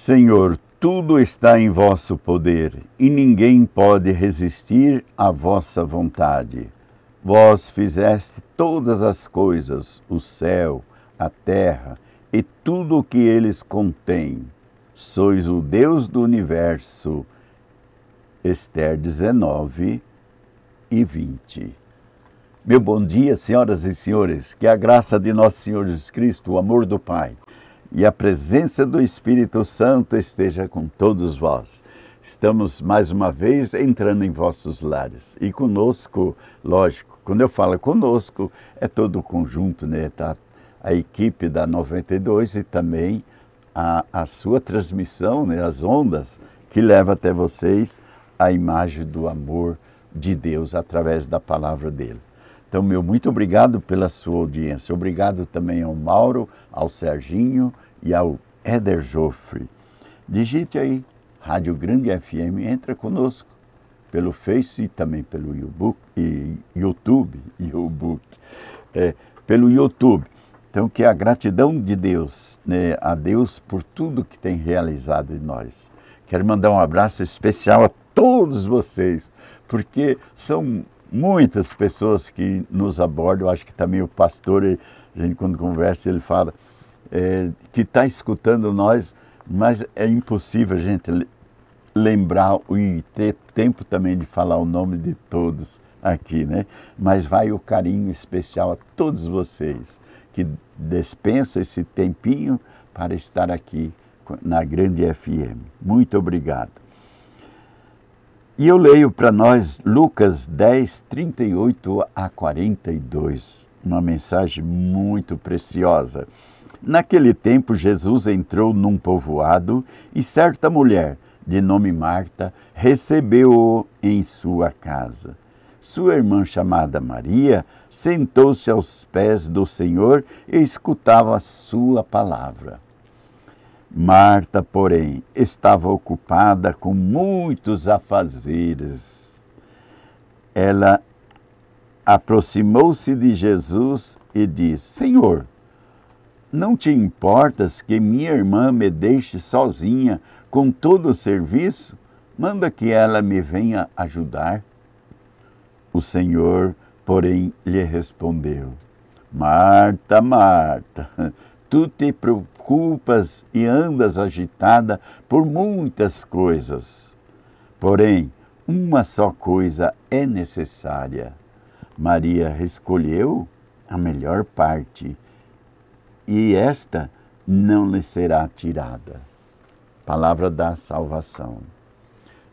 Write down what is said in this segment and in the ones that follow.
Senhor, tudo está em vosso poder e ninguém pode resistir à vossa vontade. Vós fizeste todas as coisas, o céu, a terra e tudo o que eles contêm. Sois o Deus do universo. Esther 19 e 20. Meu bom dia, senhoras e senhores, que a graça de nosso Senhor Jesus Cristo, o amor do Pai e a presença do Espírito Santo esteja com todos vós. Estamos mais uma vez entrando em vossos lares e conosco, lógico, quando eu falo conosco, é todo o conjunto, né? Tá? A equipe da 92 e também a, a sua transmissão, né? as ondas, que leva até vocês a imagem do amor de Deus através da palavra dele. Então, meu muito obrigado pela sua audiência. Obrigado também ao Mauro, ao Serginho e ao Éder Joffre. Digite aí, Rádio Grande FM, entra conosco pelo Face e também pelo YouBook, e YouTube, YouBook, é, pelo YouTube. Então, que a gratidão de Deus, né, a Deus por tudo que tem realizado em nós. Quero mandar um abraço especial a todos vocês, porque são muitas pessoas que nos abordam, acho que também o pastor, a gente quando conversa, ele fala é, que está escutando nós, mas é impossível a gente lembrar e ter tempo também de falar o nome de todos aqui, né? Mas vai o carinho especial a todos vocês que dispensa esse tempinho para estar aqui na Grande FM. Muito obrigado. E eu leio para nós Lucas 10, 38 a 42, uma mensagem muito preciosa. Naquele tempo, Jesus entrou num povoado e certa mulher, de nome Marta, recebeu-o em sua casa. Sua irmã, chamada Maria, sentou-se aos pés do Senhor e escutava a sua palavra. Marta, porém, estava ocupada com muitos afazeres. Ela aproximou-se de Jesus e disse: Senhor, não te importas que minha irmã me deixe sozinha com todo o serviço? Manda que ela me venha ajudar. O Senhor, porém, lhe respondeu: Marta, Marta tu te preocupas e andas agitada por muitas coisas. Porém, uma só coisa é necessária. Maria escolheu a melhor parte e esta não lhe será tirada. Palavra da salvação.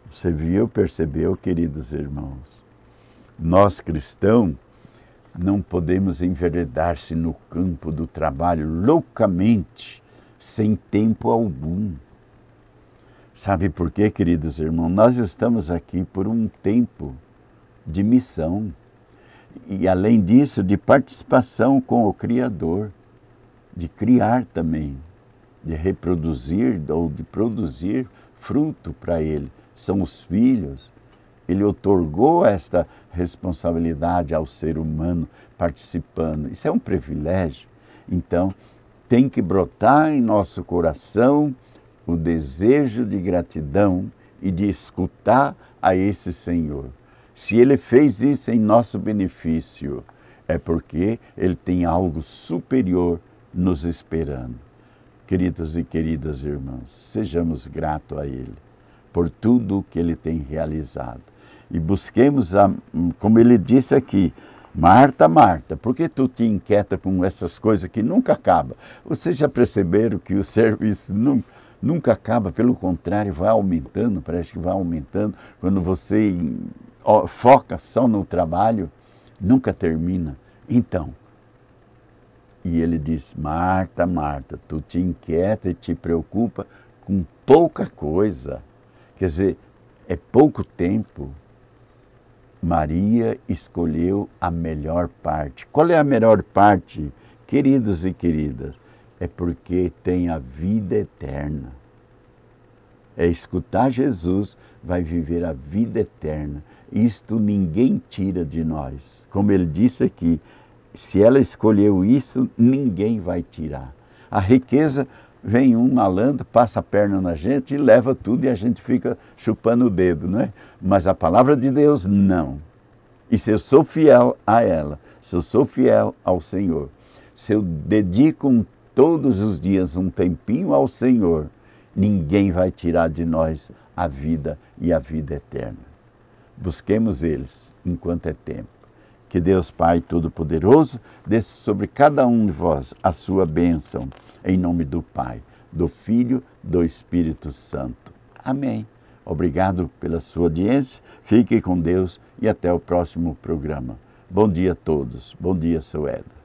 Você viu, percebeu, queridos irmãos? Nós cristãos não podemos enveredar-se no campo do trabalho loucamente, sem tempo algum. Sabe por quê, queridos irmãos? Nós estamos aqui por um tempo de missão e, além disso, de participação com o Criador, de criar também, de reproduzir ou de produzir fruto para Ele. São os filhos, ele otorgou esta responsabilidade ao ser humano participando. Isso é um privilégio. Então, tem que brotar em nosso coração o desejo de gratidão e de escutar a esse Senhor. Se ele fez isso em nosso benefício, é porque ele tem algo superior nos esperando. Queridos e queridas irmãs, sejamos gratos a ele por tudo o que ele tem realizado e busquemos, a, como ele disse aqui, Marta, Marta, por que tu te inquieta com essas coisas que nunca acabam Vocês já perceberam que o serviço nunca, nunca acaba, pelo contrário, vai aumentando, parece que vai aumentando. Quando você foca só no trabalho, nunca termina. Então, e ele diz: Marta, Marta, tu te inquieta e te preocupa com pouca coisa. Quer dizer, é pouco tempo Maria escolheu a melhor parte. Qual é a melhor parte, queridos e queridas? É porque tem a vida eterna. É escutar Jesus, vai viver a vida eterna. Isto ninguém tira de nós. Como ele disse aqui, se ela escolheu isso, ninguém vai tirar. A riqueza vem um malandro, passa a perna na gente e leva tudo e a gente fica chupando o dedo, não é? Mas a palavra de Deus, não. E se eu sou fiel a ela, se eu sou fiel ao Senhor, se eu dedico um, todos os dias um tempinho ao Senhor, ninguém vai tirar de nós a vida e a vida eterna. Busquemos eles enquanto é tempo. Que Deus Pai Todo-Poderoso desse sobre cada um de vós a sua bênção, em nome do Pai, do Filho, do Espírito Santo. Amém. Obrigado pela sua audiência. Fique com Deus e até o próximo programa. Bom dia a todos. Bom dia, seu Eda.